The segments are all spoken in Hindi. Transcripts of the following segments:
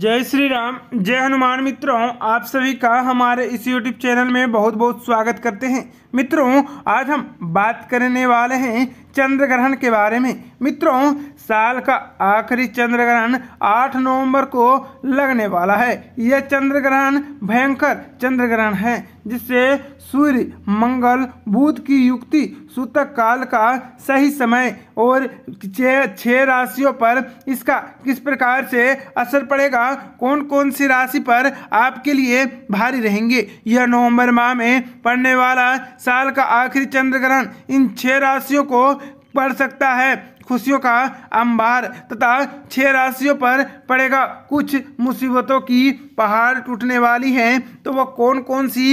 जय श्री राम जय हनुमान मित्रों आप सभी का हमारे इस यूट्यूब चैनल में बहुत बहुत स्वागत करते हैं मित्रों आज हम बात करने वाले हैं चंद्र ग्रहण के बारे में मित्रों साल का आखिरी चंद्र ग्रहण 8 नवंबर को लगने वाला है यह चंद्र ग्रहण भयंकर चंद्र ग्रहण है जिससे सूर्य मंगल बुध की युक्ति सूतक काल का सही समय और छः राशियों पर इसका किस प्रकार से असर पड़ेगा कौन कौन सी राशि पर आपके लिए भारी रहेंगे यह नवंबर माह में पड़ने वाला साल का आखिरी चंद्र ग्रहण इन छः राशियों को पड़ सकता है खुशियों का अंबार तथा छह राशियों पर पड़ेगा कुछ मुसीबतों की पहाड़ टूटने वाली हैं तो वह कौन कौन सी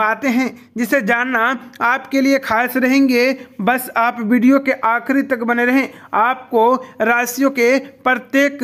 बातें हैं जिसे जानना आपके लिए खास रहेंगे बस आप वीडियो के आखिरी तक बने रहें आपको राशियों के प्रत्येक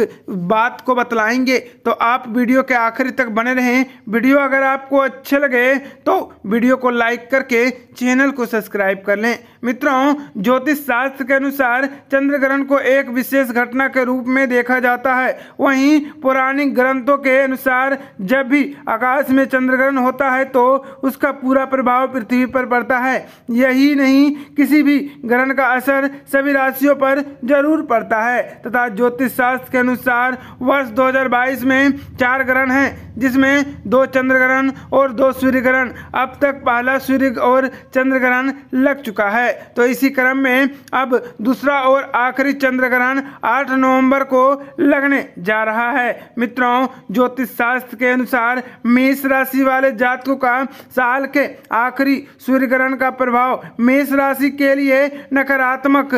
बात को बतलाएंगे तो आप वीडियो के आखिरी तक बने रहें वीडियो अगर आपको अच्छे लगे तो वीडियो को लाइक करके चैनल को सब्सक्राइब कर लें मित्रों ज्योतिष शास्त्र के अनुसार चंद्र ग्रहण को एक विशेष घटना के रूप में देखा जाता है वहीं पौराणिक ग्रंथों के अनुसार जब भी आकाश में चंद्रग्रहण होता है तो उसका पूरा प्रभाव पृथ्वी पर पड़ता है यही नहीं किसी भी ग्रहण का असर सभी राशियों पर जरूर पड़ता है तथा ज्योतिष शास्त्र के अनुसार वर्ष 2022 में चार ग्रहण हैं जिसमें दो चंद्र ग्रहण और दो सूर्य ग्रहण अब तक पहला सूर्य और चंद्र ग्रहण लग चुका है तो इसी क्रम में अब दूसरा और आखिरी चंद्र ग्रहण आठ नवम्बर को लगने जा रहा है मित्रों ज्योतिष शास्त्र के अनुसार मेष राशि वाले जातकों का साल के आखिरी सूर्य ग्रहण का प्रभाव मेष राशि के लिए नकारात्मक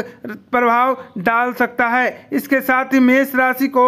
प्रभाव डाल सकता है इसके साथ ही मेष राशि को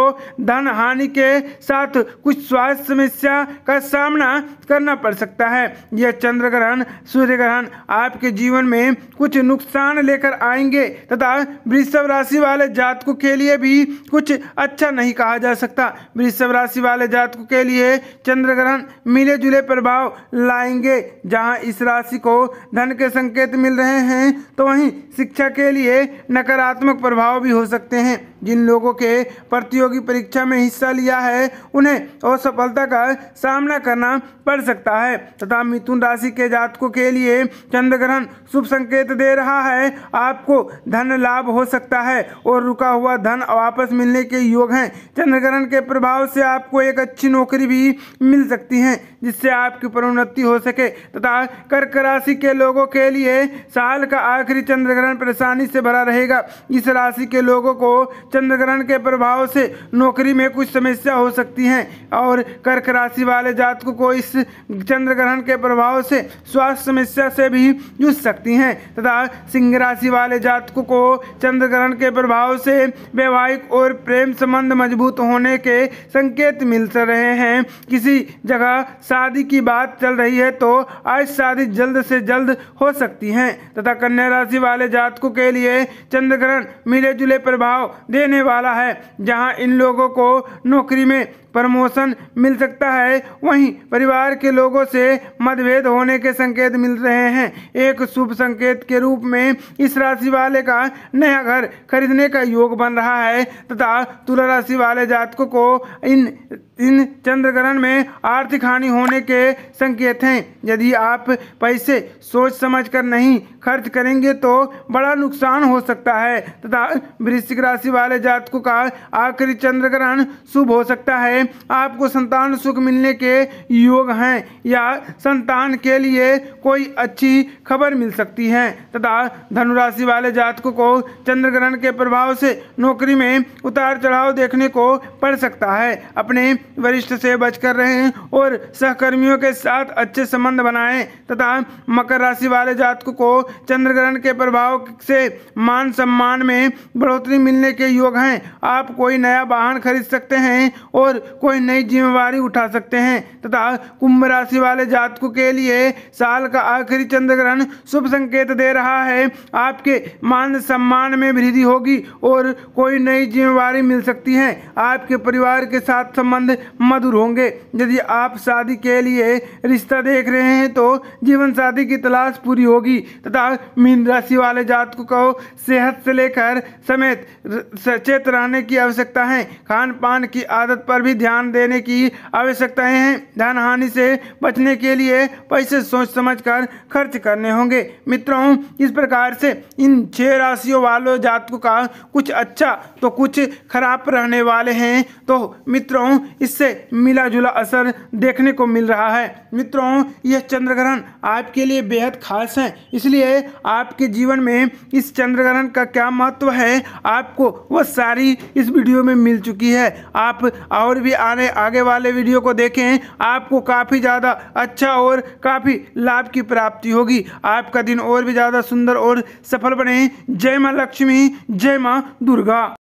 धन हानि के साथ कुछ स्वास्थ्य समस्या का सामना करना पड़ सकता है यह चंद्र ग्रहण सूर्य ग्रहण आपके जीवन में कुछ नुकसान लेकर आएंगे तथा वृषभ राशि वाले जातकों के लिए भी कुछ अच्छा नहीं कहा जा सकता वृषभ राशि वाले जातकों के लिए चंद्र ग्रहण मिले जुले प्रभाव लाएंगे जहां इस राशि को धन के संकेत मिल रहे हैं तो वहीं शिक्षा के लिए नकारात्मक प्रभाव भी हो सकते हैं जिन लोगों के प्रतियोगी परीक्षा में हिस्सा लिया है उन्हें असफलता का सामना करना पड़ सकता है तथा मिथुन राशि के जातकों के लिए चंद्र ग्रहण शुभ संकेत दे रहा है आपको धन लाभ हो सकता है और रुका हुआ धन वापस मिलने के योग हैं चंद्र ग्रहण के प्रभाव से आपको एक अच्छी नौकरी नौकरी भी मिल सकती हैं जिससे आपकी प्रोन्नति हो सके तथा कर्क राशि के लोगों के लिए साल का आखिरी चंद्र ग्रहण परेशानी से भरा रहेगा इस राशि के लोगों को चंद्र ग्रहण के प्रभाव से नौकरी में कुछ समस्या हो सकती है और कर्क राशि वाले जातकों को इस चंद्र ग्रहण के प्रभाव से स्वास्थ्य समस्या से भी जूझ सकती हैं तथा सिंह राशि वाले जातकों को चंद्र ग्रहण के प्रभाव से वैवाहिक और प्रेम संबंध मजबूत होने के संकेत मिल रहे हैं हैं किसी जगह शादी की बात चल रही है तो आज शादी जल्द से जल्द हो सकती है तथा कन्या राशि वाले जातकों के लिए चंद्र ग्रहण मिले जुले प्रभाव देने वाला है जहाँ इन लोगों को नौकरी में प्रमोशन मिल सकता है वहीं परिवार के लोगों से मतभेद होने के संकेत मिल रहे हैं एक शुभ संकेत के रूप में इस राशि वाले का नया घर खरीदने का योग बन रहा है तथा तुला राशि वाले जातकों को इन इन चंद्र ग्रहण में आर्थिक हानि होने के संकेत हैं यदि आप पैसे सोच समझकर नहीं खर्च करेंगे तो बड़ा नुकसान हो सकता है तथा वृश्चिक राशि वाले जातकों का आखिरी चंद्र ग्रहण शुभ हो सकता है आपको संतान सुख मिलने के योग हैं या संतान के लिए कोई अच्छी खबर मिल सकती है तथा धनुराशि वाले जातकों को चंद्र ग्रहण के प्रभाव से नौकरी में उतार चढ़ाव देखने को पड़ सकता है अपने वरिष्ठ से बचकर रहें और सहकर्मियों के साथ अच्छे संबंध बनाएं तथा मकर राशि वाले जातकों को चंद्र ग्रहण के प्रभाव से मान सम्मान में बढ़ोतरी मिलने के योग हैं आप कोई नया वाहन खरीद सकते हैं और कोई नई जिम्मेवारी उठा सकते हैं तथा कुंभ राशि वाले जातकों के लिए साल का आखिरी चंद्र ग्रहण शुभ संकेत दे रहा है आपके मान सम्मान में वृद्धि होगी और कोई नई जिम्मेवारी मिल सकती है आपके परिवार के साथ संबंध मधुर होंगे यदि आप शादी के लिए रिश्ता देख रहे हैं तो जीवन साथी की तलाश पूरी होगी तथा मीन राशि वाले जातकों को सेहत से लेकर समेत सचेत रहने की आवश्यकता है खान पान की आदत पर भी ध्यान देने की आवश्यकताएं हैं धन हानि से बचने के लिए पैसे सोच समझ कर खर्च करने होंगे मित्रों इस प्रकार से इन छह राशियों वालों जातकों का कुछ अच्छा तो कुछ खराब रहने वाले हैं तो मित्रों इससे मिला जुला असर देखने को मिल रहा है मित्रों यह चंद्र ग्रहण आपके लिए बेहद खास है इसलिए आपके जीवन में इस चंद्र ग्रहण का क्या महत्व है आपको वह सारी इस वीडियो में मिल चुकी है आप और भी भी आने आगे वाले वीडियो को देखें आपको काफ़ी ज़्यादा अच्छा और काफ़ी लाभ की प्राप्ति होगी आपका दिन और भी ज़्यादा सुंदर और सफल बने जय माँ लक्ष्मी जय माँ दुर्गा